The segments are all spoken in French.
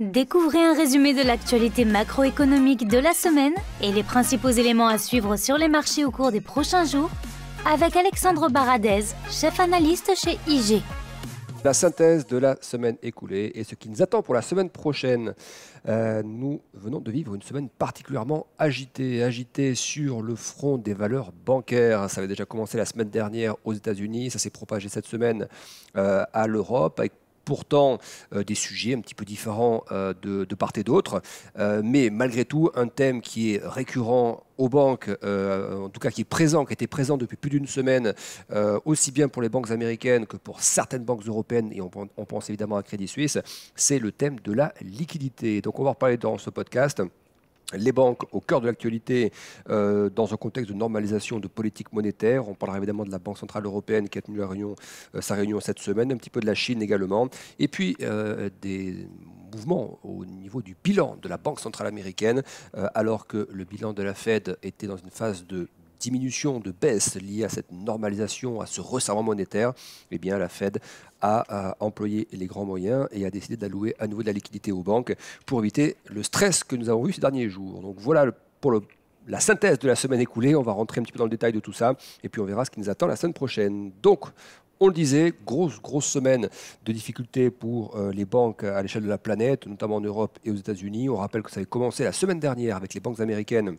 Découvrez un résumé de l'actualité macroéconomique de la semaine et les principaux éléments à suivre sur les marchés au cours des prochains jours avec Alexandre Baradez, chef analyste chez IG. La synthèse de la semaine écoulée et ce qui nous attend pour la semaine prochaine. Euh, nous venons de vivre une semaine particulièrement agitée, agitée sur le front des valeurs bancaires. Ça avait déjà commencé la semaine dernière aux États-Unis, ça s'est propagé cette semaine euh, à l'Europe, avec pourtant euh, des sujets un petit peu différents euh, de, part et d'autre, euh, mais malgré tout un thème qui est récurrent aux banques, en tout cas qui est présent, qui était présent depuis plus d'une semaine, aussi bien pour les banques américaines que pour certaines banques européennes, et on, pense évidemment à Crédit Suisse, c'est le thème de la liquidité. Donc on va en reparler dans ce podcast les banques au cœur de l'actualité euh, dans un contexte de normalisation de politique monétaire. On parlera évidemment de la Banque Centrale Européenne qui a tenu euh, sa réunion cette semaine, un petit peu de la Chine également, et puis euh, des mouvements au niveau du bilan de la Banque Centrale Américaine, alors que le bilan de la Fed était dans une phase de diminution, de baisse liée à cette normalisation, à ce resserrement monétaire, eh bien, la Fed a, employé les grands moyens et a décidé d'allouer à nouveau de la liquidité aux banques pour éviter le stress que nous avons eu ces derniers jours. Donc voilà pour la synthèse de la semaine écoulée. On va rentrer un petit peu dans le détail de tout ça et puis on verra ce qui nous attend la semaine prochaine. Donc, on le disait, grosse, grosse semaine de difficultés pour euh, les banques à l'échelle de la planète, notamment en Europe et aux États-Unis. On rappelle que ça avait commencé la semaine dernière avec les banques américaines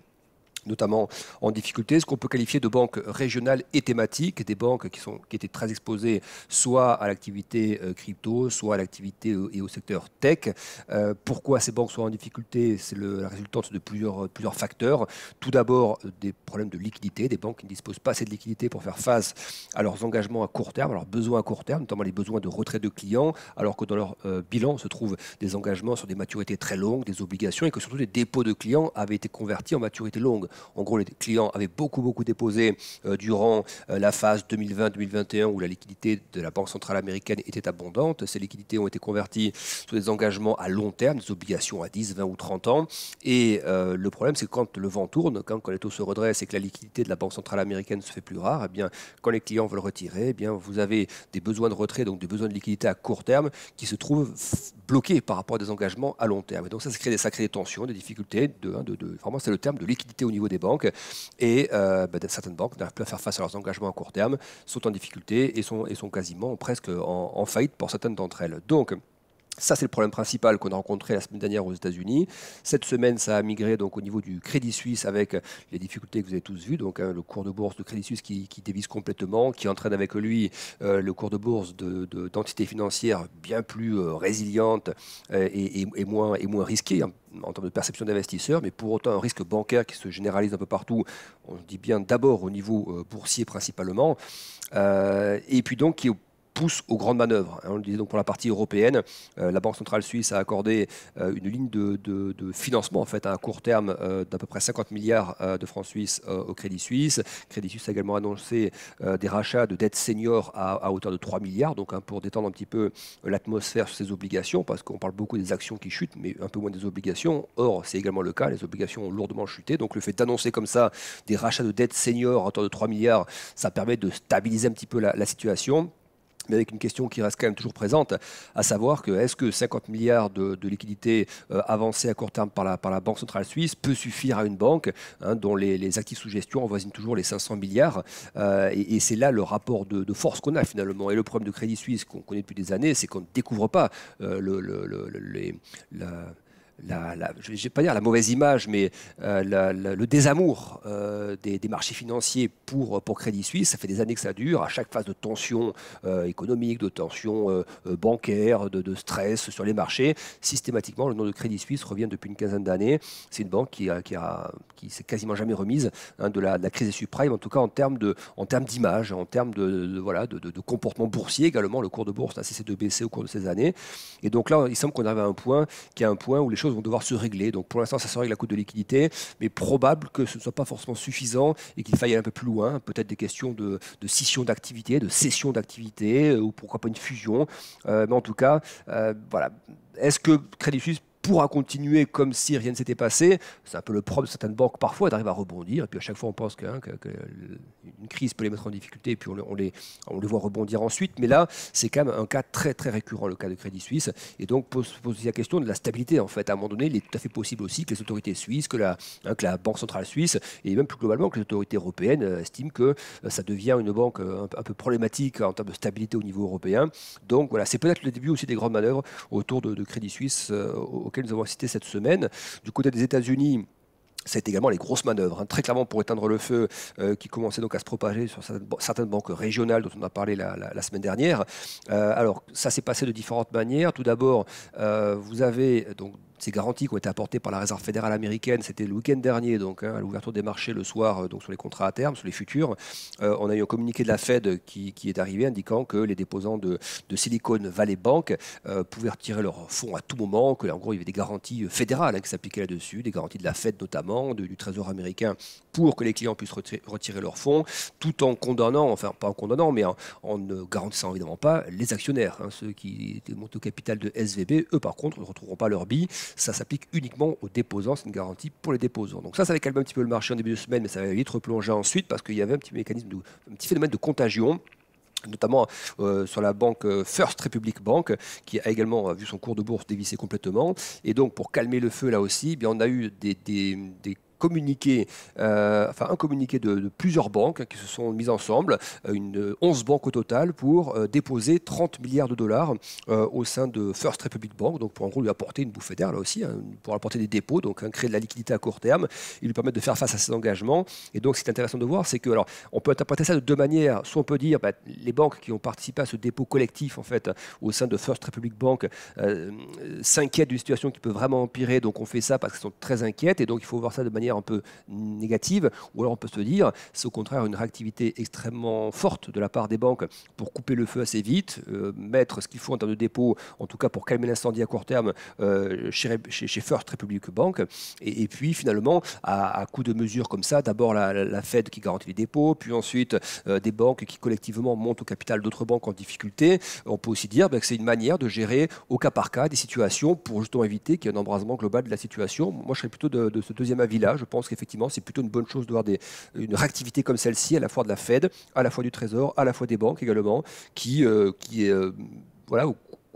notamment en difficulté, ce qu'on peut qualifier de banques régionales et thématiques, des banques qui, sont, qui étaient très exposées soit à l'activité euh, crypto, soit à l'activité euh, et au secteur tech. Euh, pourquoi ces banques sont en difficulté C'est la résultante de plusieurs, facteurs. Tout d'abord, des problèmes de liquidité, des banques qui ne disposent pas assez de liquidité pour faire face à leurs engagements à court terme, à leurs besoins à court terme, notamment les besoins de retrait de clients, alors que dans leur bilan se trouvent des engagements sur des maturités très longues, des obligations, et que surtout des dépôts de clients avaient été convertis en maturité longue en gros, les clients avaient beaucoup, beaucoup déposé euh, durant euh, la phase 2020-2021 où la liquidité de la Banque centrale américaine était abondante. Ces liquidités ont été converties sous des engagements à long terme, des obligations à 10, 20 ou 30 ans. Et euh, le problème, c'est que quand le vent tourne, quand, les taux se redressent et que la liquidité de la Banque centrale américaine se fait plus rare, eh bien, quand les clients veulent retirer, eh bien, vous avez des besoins de retrait, donc des besoins de liquidité à court terme qui se trouvent bloqués par rapport à des engagements à long terme. Et donc ça, crée des, sacrées tensions, des difficultés. Hein, de, vraiment, c'est le terme de liquidité au niveau niveau des banques. Et euh, bah, certaines banques n'arrivent plus à faire face à leurs engagements à court terme, sont en difficulté et sont, et sont quasiment presque en, en faillite pour certaines d'entre elles. Donc, ça, c'est le problème principal qu'on a rencontré la semaine dernière aux États-Unis. Cette semaine, ça a migré donc, au niveau du Crédit Suisse avec les difficultés que vous avez tous vues. Donc, hein, le cours de bourse de Crédit Suisse qui, dévise dévisse complètement, qui entraîne avec lui euh, le cours de bourse d'entités de, financières bien plus euh, résilientes euh, et, moins, risquées en termes de perception d'investisseurs. Mais pour autant, un risque bancaire qui se généralise un peu partout, on dit bien d'abord au niveau boursier principalement, et puis donc qui pousse aux grandes manœuvres. Hein. on le disait donc pour la partie européenne, euh, la Banque centrale suisse a accordé euh, une ligne de, financement en fait à un court terme euh, d'à peu près 50 milliards de francs suisses au Crédit Suisse. Crédit Suisse a également annoncé des rachats de dettes seniors à, hauteur de 3 milliards, donc hein, pour détendre un petit peu l'atmosphère sur ces obligations, parce qu'on parle beaucoup des actions qui chutent, mais un peu moins des obligations. Or, c'est également le cas, les obligations ont lourdement chuté, donc le fait d'annoncer comme ça des rachats de dettes seniors à hauteur de 3 milliards, ça permet de stabiliser un petit peu la situation mais avec une question qui reste quand même toujours présente, à savoir que est-ce que 50 milliards de, liquidités euh, avancées à court terme par la, Banque centrale suisse peut suffire à une banque hein, dont les, actifs sous gestion avoisinent toujours les 500 milliards euh, Et, c'est là le rapport de, force qu'on a finalement. Et le problème de Crédit Suisse qu'on connaît depuis des années, c'est qu'on ne découvre pas euh, le, les, je ne vais pas dire la mauvaise image, mais euh, le désamour euh, des, marchés financiers pour, pour Crédit Suisse. Ça fait des années que ça dure. À chaque phase de tension euh, économique, de tension bancaire, de, stress sur les marchés, systématiquement, le nom de Crédit Suisse revient depuis une quinzaine d'années. C'est une banque qui, a, qui, s'est quasiment jamais remise hein, de, la, crise des subprimes, en tout cas en termes, de, en termes d'image, en termes de, voilà, de, comportement boursier également. Le cours de bourse a cessé de baisser au cours de ces années. Et donc là, il semble qu'on arrive à un point qui est un point où les choses vont devoir se régler. Donc pour l'instant, ça se règle à coup de liquidité, mais probable que ce ne soit pas forcément suffisant et qu'il faille aller un peu plus loin. Peut-être des questions de, scission d'activité, de cession d'activité, euh, ou pourquoi pas une fusion. Euh, mais en tout cas, euh, voilà. Est-ce que Crédit Suisse pourra continuer comme si rien ne s'était passé. C'est un peu le problème de certaines banques parfois arrivent à rebondir. Et puis à chaque fois, on pense qu'une que, crise peut les mettre en difficulté, et puis on, on, les, on les voit rebondir ensuite. Mais là, c'est quand même un cas très très récurrent, le cas de Crédit Suisse. Et donc, pose, pose la question de la stabilité, en fait. À un moment donné, il est tout à fait possible aussi que les autorités suisses, que la, hein, que la Banque centrale suisse, et même plus globalement que les autorités européennes, euh, estiment que euh, ça devient une banque euh, un, peu problématique en termes de stabilité au niveau européen. Donc voilà, c'est peut-être le début aussi des grandes manœuvres autour de, Crédit Suisse. au nous avons cité cette semaine. Du côté des États-Unis, c'est également les grosses manœuvres, hein. très clairement pour éteindre le feu, euh, qui commençait donc à se propager sur certaines banques régionales dont on a parlé la, semaine dernière. Euh, alors, ça s'est passé de différentes manières. Tout d'abord, euh, vous avez donc ces garanties qui ont été apportées par la Réserve fédérale américaine, c'était le week-end dernier, donc hein, à l'ouverture des marchés le soir, euh, donc sur les contrats à terme, sur les futurs, euh, on a eu un communiqué de la Fed qui, est arrivé indiquant que les déposants de, Silicon Valley Bank euh, pouvaient retirer leurs fonds à tout moment, que en gros il y avait des garanties fédérales hein, qui s'appliquaient là-dessus, des garanties de la Fed notamment, du Trésor américain, pour que les clients puissent retirer, leurs fonds, tout en condamnant, enfin pas en condamnant, mais en, ne garantissant évidemment pas les actionnaires, hein, ceux qui montent au capital de SVB, eux par contre ne retrouveront pas leur bille ça s'applique uniquement aux déposants, c'est une garantie pour les déposants. Donc ça, ça avait calmé un petit peu le marché en début de semaine, mais ça avait vite replongé ensuite parce qu'il y avait un petit mécanisme, de, un petit phénomène de contagion notamment euh, sur la banque euh, First Republic Bank, qui a également euh, vu son cours de bourse dévisser complètement. Et donc, pour calmer le feu là aussi, eh bien, on a eu des communiqué, euh, enfin un communiqué de, plusieurs banques qui se sont mises ensemble, euh, une 11 euh, banques au total, pour déposer 30 milliards de dollars au sein de First Republic Bank, donc pour en gros lui apporter une bouffée d'air là aussi, hein, pour apporter des dépôts, donc hein, créer de la liquidité à court terme, et lui permettre de faire face à ses engagements. Et donc ce qui est intéressant de voir, c'est que alors on peut interpréter ça de deux manières. Soit on peut dire bah, les banques qui ont participé à ce dépôt collectif en fait au sein de First Republic Bank s'inquiètent d'une situation qui peut vraiment empirer, donc on fait ça parce qu'elles sont très inquiètes, et donc il faut voir ça de manière un peu négative, ou alors on peut se dire, c'est au contraire une réactivité extrêmement forte de la part des banques pour couper le feu assez vite, euh, mettre ce qu'il faut en termes de dépôt, en tout cas pour calmer l'incendie à court terme euh, chez, chez, First Republic Bank, et, puis finalement, à, coup de mesures comme ça, d'abord la, Fed qui garantit les dépôts, puis ensuite euh, des banques qui collectivement montent au capital d'autres banques en difficulté, on peut aussi dire ben, que c'est une manière de gérer au cas par cas des situations pour justement éviter qu'il y ait un embrasement global de la situation. Moi, je serais plutôt de, de ce deuxième avis-là je pense qu'effectivement, c'est plutôt une bonne chose d'avoir une réactivité comme celle-ci, à la fois de la Fed, à la fois du Trésor, à la fois des banques également, qui, euh, qui euh, voilà, au,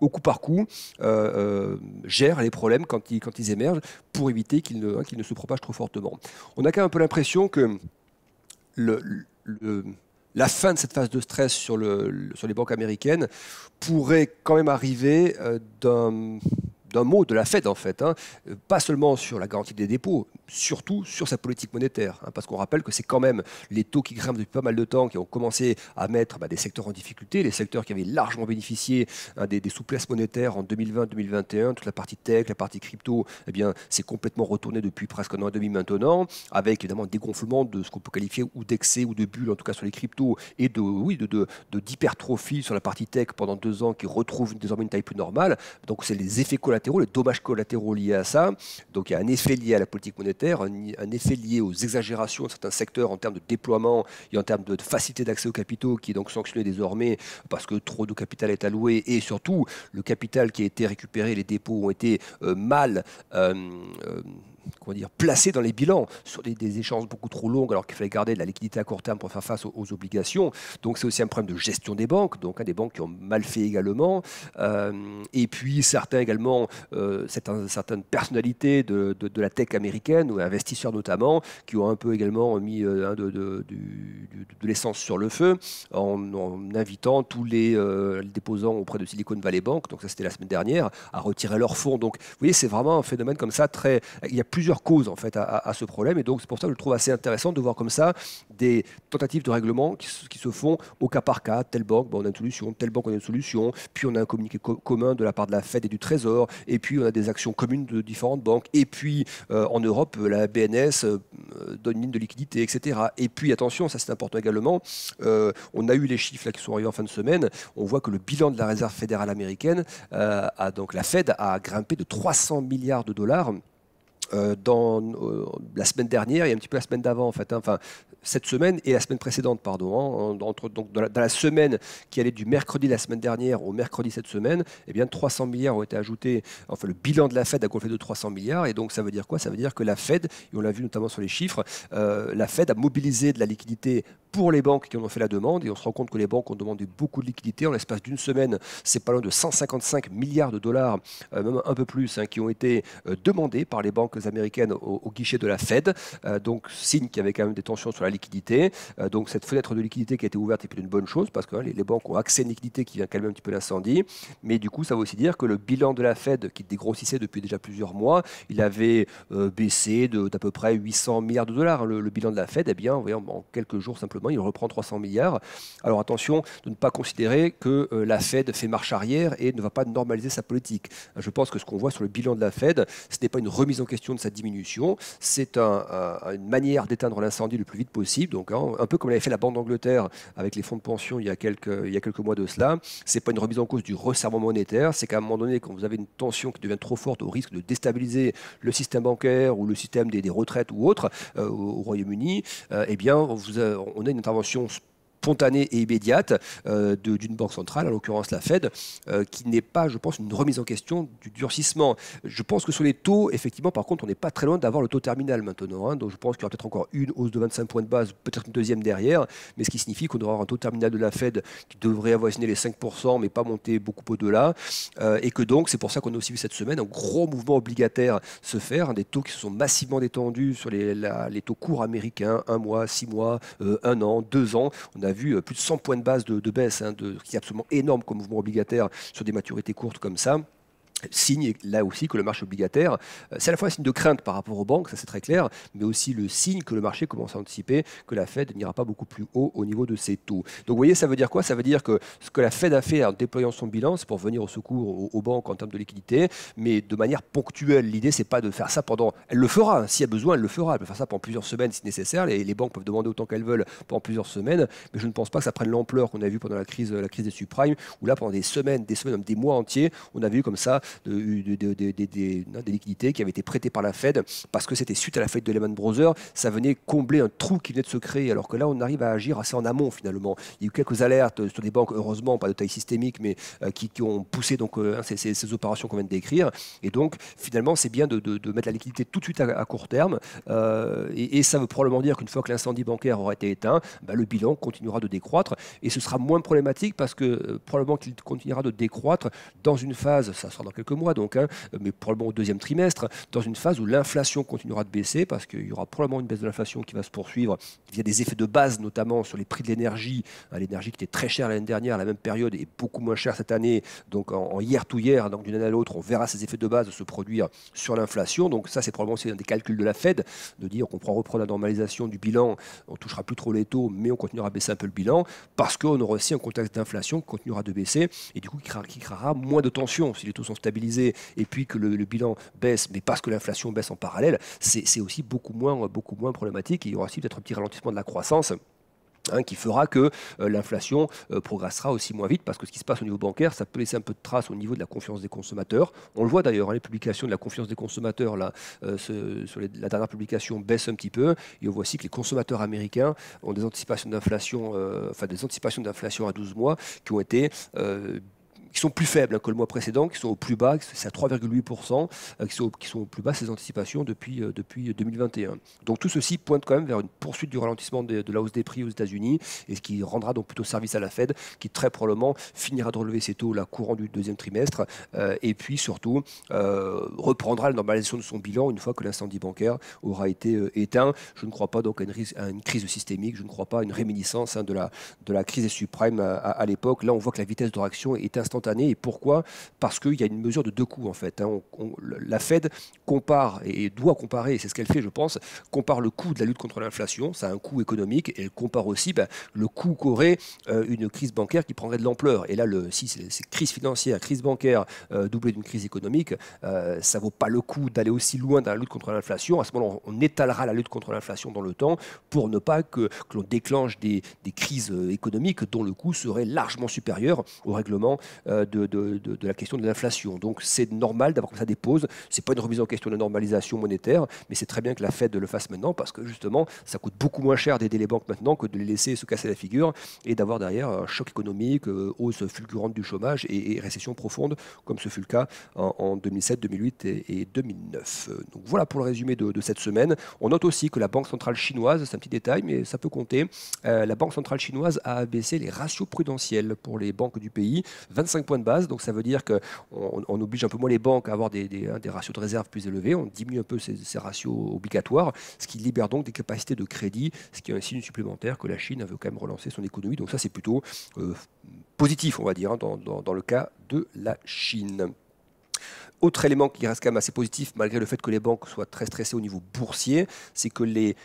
coup par coup, euh, gèrent les problèmes quand ils, quand ils émergent pour éviter qu'ils ne, hein, ne se propagent trop fortement. On a quand même un peu l'impression que la fin de cette phase de stress sur les banques américaines pourrait quand même arriver d'un d'un mot de la Fed, en fait, hein. euh, pas seulement sur la garantie des dépôts, surtout sur sa politique monétaire, hein, parce qu'on rappelle que c'est quand même les taux qui grimpent depuis pas mal de temps, qui ont commencé à mettre bah, des secteurs en difficulté, les secteurs qui avaient largement bénéficié hein, des, souplesses monétaires en 2020-2021, toute la partie tech, la partie crypto, eh bien, c'est complètement retourné depuis presque un an et demi maintenant, avec évidemment un dégonflement de ce qu'on peut qualifier ou d'excès ou de bulle, en tout cas sur les cryptos, et de oui, de d'hypertrophie sur la partie tech pendant deux ans qui retrouve désormais une taille plus normale. Donc c'est les effets collatéraux le les dommages collatéraux liés à ça. Donc il y a un effet lié à la politique monétaire, un, effet lié aux exagérations de certains secteurs en termes de déploiement et en termes de facilité d'accès aux capitaux qui est donc sanctionné désormais parce que trop de capital est alloué et surtout le capital qui a été récupéré, les dépôts ont été euh, mal... Euh, euh, dire, placés dans les bilans sur des, échanges beaucoup trop longues alors qu'il fallait garder de la liquidité à court terme pour faire face aux, obligations. Donc c'est aussi un problème de gestion des banques, donc hein, des banques qui ont mal fait également. Euh, et puis certains également, euh, certaines, certaines, personnalités de, de, la tech américaine, ou investisseurs notamment, qui ont un peu également mis euh, de, l'essence sur le feu en, invitant tous les, déposants auprès de Silicon Valley Bank, donc ça c'était la semaine dernière, à retirer leurs fonds. Donc vous voyez, c'est vraiment un phénomène comme ça, très, il y a plusieurs causes en fait à, ce problème. Et donc c'est pour ça que je le trouve assez intéressant de voir comme ça des tentatives de règlement qui, se font au cas par cas. Telle banque, ben, on a une solution, telle banque, on a une solution. Puis on a un communiqué commun de la part de la Fed et du Trésor. Et puis on a des actions communes de différentes banques. Et puis euh, en Europe, la BNS euh, donne une ligne de liquidité, etc. Et puis attention, ça c'est important également. Euh, on a eu les chiffres là, qui sont arrivés en fin de semaine. On voit que le bilan de la Réserve fédérale américaine, a, donc la Fed a grimpé de 300 milliards de dollars euh, dans euh, la semaine dernière et un petit peu la semaine d'avant en fait, hein, enfin cette semaine et la semaine précédente pardon, hein, entre, donc dans la, semaine qui allait du mercredi la semaine dernière au mercredi cette semaine, eh bien 300 milliards ont été ajoutés, enfin le bilan de la Fed a gonflé de 300 milliards et donc ça veut dire quoi Ça veut dire que la Fed, et on l'a vu notamment sur les chiffres, euh, la Fed a mobilisé de la liquidité pour les banques qui en ont fait la demande. Et on se rend compte que les banques ont demandé beaucoup de liquidités. En l'espace d'une semaine, c'est pas loin de 155 milliards de dollars, euh, même un peu plus, hein, qui ont été euh, demandés par les banques américaines au, guichet de la Fed. Euh, donc, signe qu'il y avait quand même des tensions sur la liquidité. donc, cette fenêtre de liquidité qui a été ouverte est une bonne chose parce que hein, les, banques ont accès à une liquidité qui vient calmer un petit peu l'incendie. Mais du coup, ça veut aussi dire que le bilan de la Fed, qui dégrossissait depuis déjà plusieurs mois, il avait baissé d'à peu près 800 milliards de dollars. Hein. le, bilan de la Fed, eh bien, en quelques jours simplement, il reprend 300 milliards. Alors attention de ne pas considérer que euh, la Fed fait marche arrière et ne va pas normaliser sa politique. Je pense que ce qu'on voit sur le bilan de la Fed, ce n'est pas une remise en question de sa diminution, c'est une manière d'éteindre l'incendie le plus vite possible. Donc hein, un peu comme l'avait fait la Banque d'Angleterre avec les fonds de pension il y a quelques, mois de cela. Ce n'est pas une remise en cause du resserrement monétaire, c'est qu'à un moment donné, quand vous avez une tension qui devient trop forte au risque de déstabiliser le système bancaire ou le système des, retraites ou autre euh, au, Royaume-Uni, euh, eh bien, on a Ele estava assim uns spontanée et immédiate euh, d'une banque centrale, en l'occurrence la Fed, euh, qui n'est pas, je pense, une remise en question du durcissement. Je pense que sur les taux, effectivement, par contre, on n'est pas très loin d'avoir le taux terminal maintenant. Hein. donc je pense qu'il y aura peut-être encore une hausse de 25 points de base, peut-être une deuxième derrière, mais ce qui signifie qu'on aura un taux terminal de la Fed qui devrait avoisiner les 5%, mais pas monter beaucoup au-delà. Euh, et que donc, c'est pour ça qu'on a aussi vu cette semaine un gros mouvement obligataire se faire, hein, des taux qui se sont massivement détendus sur les, taux courts américains, un mois, six mois, un an, deux ans. On a vu euh, plus de 100 points de base de, baisse, hein, ce qui est absolument énorme comme mouvement obligataire sur des maturités courtes comme ça signe là aussi que le marché obligataire, euh, c'est à la fois un signe de crainte par rapport aux banques, ça c'est très clair, mais aussi le signe que le marché commence à anticiper que la Fed n'ira pas beaucoup plus haut au niveau de ses taux. Donc vous voyez, ça veut dire quoi Ça veut dire que ce que la Fed a fait en déployant son bilan, c'est pour venir au secours aux, banques en termes de liquidité, mais de manière ponctuelle. L'idée, c'est pas de faire ça pendant. Elle le fera, hein, si elle a besoin, elle le fera. Elle peut faire ça pendant plusieurs semaines si nécessaire. Les, les banques peuvent demander autant qu'elles veulent pendant plusieurs semaines, mais je ne pense pas que ça prenne l'ampleur qu'on a vu pendant la crise, la crise des subprimes, où là, pendant des semaines, des semaines, des mois entiers, on avait eu comme ça de, des liquidités qui avaient été prêtées par la Fed parce que c'était suite à la faillite de Lehman Brothers. Ça venait combler un trou qui venait de se créer. Alors que là, on arrive à agir assez en amont finalement. Il y a eu quelques alertes sur des banques, heureusement, pas de taille systémique, mais euh, qui, ont poussé donc, euh, ces, opérations qu'on vient de décrire. Et donc, finalement, c'est bien de, mettre la liquidité tout de suite à, court terme. Euh, et, ça veut probablement dire qu'une fois que l'incendie bancaire aura été éteint, bah, le bilan continuera de décroître. Et ce sera moins problématique parce que probablement qu'il continuera de décroître dans une phase, ça sera dans quelques mois, donc, hein, mais probablement au deuxième trimestre, dans une phase où l'inflation continuera de baisser, parce qu'il y aura probablement une baisse de l'inflation qui va se poursuivre via des effets de base, notamment sur les prix de l'énergie. Hein, l'énergie qui était très chère l'année dernière, à la même période, est beaucoup moins chère cette année. Donc en, hier tout hier, hein, donc d'une année à l'autre, on verra ces effets de base se produire sur l'inflation. Donc ça, c'est probablement aussi un des calculs de la Fed, de dire qu'on reprend la normalisation du bilan, on touchera plus trop les taux, mais on continuera à baisser un peu le bilan, parce qu'on aura aussi un contexte d'inflation qui continuera de baisser, et du coup qui créera, moins de tension si les taux sont et puis que le, bilan baisse, mais parce que l'inflation baisse en parallèle, c'est aussi beaucoup moins, beaucoup moins problématique. il y aura aussi peut-être un petit ralentissement de la croissance. Hein, qui fera que euh, l'inflation euh, progressera aussi moins vite parce que ce qui se passe au niveau bancaire, ça peut laisser un peu de trace au niveau de la confiance des consommateurs. On le voit d'ailleurs, hein, les publications de la confiance des consommateurs, euh, la dernière publication baisse un petit peu. Et on voit aussi que les consommateurs américains ont des anticipations d'inflation, enfin des anticipations d'inflation à 12 mois qui ont été qui sont plus faibles que le mois précédent, qui sont au plus bas, c'est à 3,8%, euh, qui, sont, qui sont au plus bas ces anticipations depuis, euh, depuis 2021. Donc tout ceci pointe quand même vers une poursuite du ralentissement de, la hausse des prix aux États-Unis, et ce qui rendra donc plutôt service à la Fed, qui très probablement finira de relever ses taux la courant du deuxième trimestre, euh, et puis surtout reprendra la normalisation de son bilan une fois que l'incendie bancaire aura été éteint. Je ne crois pas donc à une, crise systémique, je ne crois pas à une réminiscence hein, de, la, de la crise des à, à l'époque. Là, on voit que la vitesse de réaction est instantanée année Et pourquoi Parce qu'il y a une mesure de deux coûts en fait. Hein. la Fed compare et doit comparer, et c'est ce qu'elle fait, je pense, compare le coût de la lutte contre l'inflation, ça a un coût économique, et elle compare aussi ben, le coût qu'aurait euh, une crise bancaire qui prendrait de l'ampleur. Et là, si c'est crise financière, crise bancaire, euh, doublée d'une crise économique, ça euh, ça vaut pas le coup d'aller aussi loin dans la lutte contre l'inflation. À ce moment-là, on, étalera la lutte contre l'inflation dans le temps pour ne pas que, l'on déclenche des, crises économiques dont le coût serait largement supérieur au règlement euh, de, la question de l'inflation. Donc c'est normal d'avoir comme ça des pauses. Ce n'est pas une remise en question de la normalisation monétaire, mais c'est très bien que la Fed le fasse maintenant parce que justement, ça coûte beaucoup moins cher d'aider les banques maintenant que de les laisser se casser la figure et d'avoir derrière un choc économique, euh, hausse fulgurante du chômage et, récession profonde, comme ce fut le cas en, 2007, 2008 et, 2009. Euh, donc voilà pour le résumé de, cette semaine. On note aussi que la Banque centrale chinoise, c'est un petit détail, mais ça peut compter, la Banque centrale chinoise a abaissé les ratios prudentiels pour les banques du pays, 25 point de base. Donc ça veut dire qu'on on oblige un peu moins les banques à avoir des, hein, ratios de réserve plus élevés. On diminue un peu ces, ratios obligatoires, ce qui libère donc des capacités de crédit, ce qui est un signe supplémentaire que la Chine veut quand même relancer son économie. Donc ça, c'est plutôt euh, positif, on va dire, hein, dans le cas de la Chine. Autre élément qui reste quand même assez positif, malgré le fait que les banques soient très stressées au niveau boursier, c'est que les,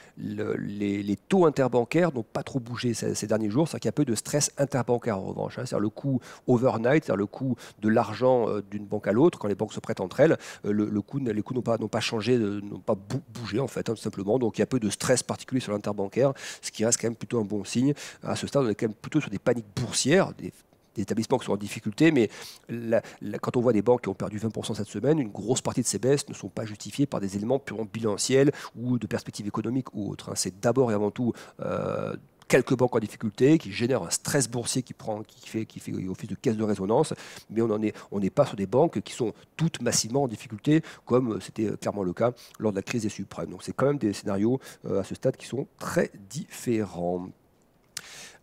taux interbancaires n'ont pas trop bougé ces, derniers jours. C'est-à-dire qu'il y a peu de stress interbancaire en revanche. Hein. C'est-à-dire le coût overnight, c'est-à-dire le coût de l'argent euh, d'une banque à l'autre, quand les banques se prêtent entre elles, euh, le, coût, les coûts n'ont pas, changé, n'ont pas euh, bougé en fait, hein, tout simplement. Donc il y a peu de stress particulier sur l'interbancaire, ce qui reste quand même plutôt un bon signe. À ce stade, on est quand même plutôt sur des paniques boursières, des des établissements qui sont en difficulté, mais quand on voit des banques qui ont perdu 20% cette semaine, une grosse partie de ces baisses ne sont pas justifiées par des éléments purement bilanciels ou de perspectives économiques ou autres. Hein. C'est d'abord et avant tout euh, quelques banques en difficulté, qui génèrent un stress boursier qui, prend, qui, fait, qui fait office de caisse de résonance, mais on n'est pas sur des banques qui sont toutes massivement en difficulté, comme euh, c'était euh, clairement le cas lors de la crise des suprêmes. Donc c'est quand même des scénarios à ce stade qui sont très différents.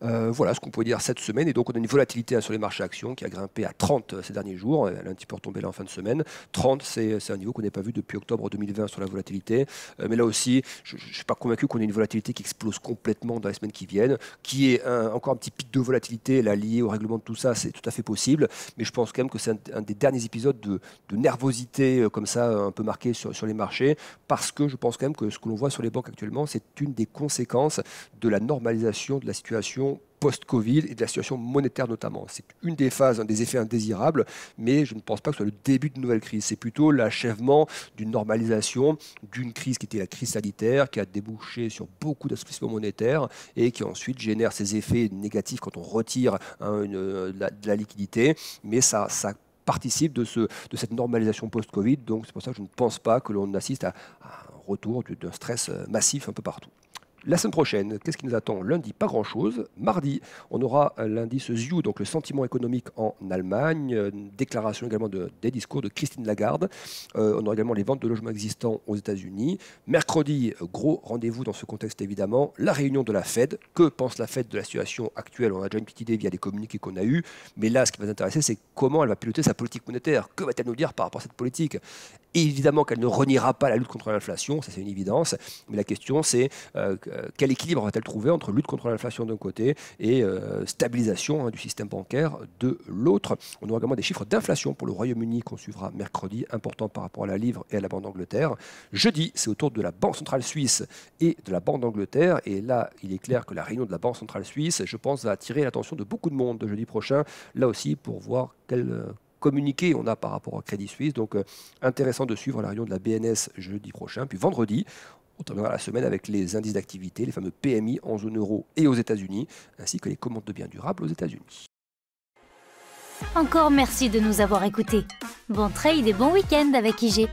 Euh, voilà ce qu'on pouvait dire cette semaine. Et donc, on a une volatilité hein, sur les marchés actions qui a grimpé à 30 euh, ces derniers jours. Elle a un petit peu retombé là en fin de semaine. 30, c'est un niveau qu'on n'a pas vu depuis octobre 2020 sur la volatilité. Euh, mais là aussi, je ne suis pas convaincu qu'on ait une volatilité qui explose complètement dans les semaines qui viennent, qui est encore un petit pic de volatilité lié au règlement de tout ça. C'est tout à fait possible. Mais je pense quand même que c'est un, des derniers épisodes de, nervosité comme ça, un peu marqué sur les marchés, parce que je pense quand même que ce que l'on voit sur les banques actuellement, c'est une des conséquences de la normalisation de la situation post-Covid et de la situation monétaire notamment. C'est une des phases, un des effets indésirables, mais je ne pense pas que ce soit le début d'une nouvelle crise. C'est plutôt l'achèvement d'une normalisation d'une crise qui était la crise sanitaire, qui a débouché sur beaucoup d'assouplissements monétaires et qui ensuite génère ces effets négatifs quand on retire hein, euh, de, la, liquidité, mais ça, participe de, cette normalisation post-Covid, donc c'est pour ça que je ne pense pas que l'on assiste à un retour d'un stress euh, massif un peu partout. La semaine prochaine, qu'est-ce qui nous attend Lundi, pas grand-chose. Mardi, on aura l'indice ZIU, donc le sentiment économique en Allemagne. Euh, déclaration également des discours de Christine Lagarde. Euh, on aura également les ventes de logements existants aux États-Unis. Mercredi, gros rendez-vous dans ce contexte évidemment, la réunion de la Fed. Que pense la Fed de la situation actuelle On a déjà une petite idée via les communiqués qu'on a eus. Mais là, ce qui va nous intéresser, c'est comment elle va piloter sa politique monétaire. Que va-t-elle nous dire par rapport à cette politique Évidemment qu'elle ne reniera pas la lutte contre l'inflation, ça c'est une évidence. Mais la question, c'est euh, euh, quel équilibre va-t-elle trouver entre lutte contre l'inflation d'un côté et euh, stabilisation hein, du système bancaire de l'autre On aura également des chiffres d'inflation pour le Royaume-Uni qu'on suivra mercredi, important par rapport à la livre et à la Banque d'Angleterre. Jeudi, c'est autour de la Banque centrale suisse et de la Banque d'Angleterre. Et là, il est clair que la réunion de la Banque centrale suisse, je pense, va attirer l'attention de beaucoup de monde jeudi prochain, là aussi pour voir quel euh, communiqué on a par rapport au Crédit Suisse. Donc intéressant de suivre la réunion de la BNS jeudi prochain. Puis vendredi, on terminera la semaine avec les indices d'activité, les fameux PMI en zone euro et aux États-Unis, ainsi que les commandes de biens durables aux États-Unis. Encore merci de nous avoir écoutés. Bon trade et bon week-end avec IG.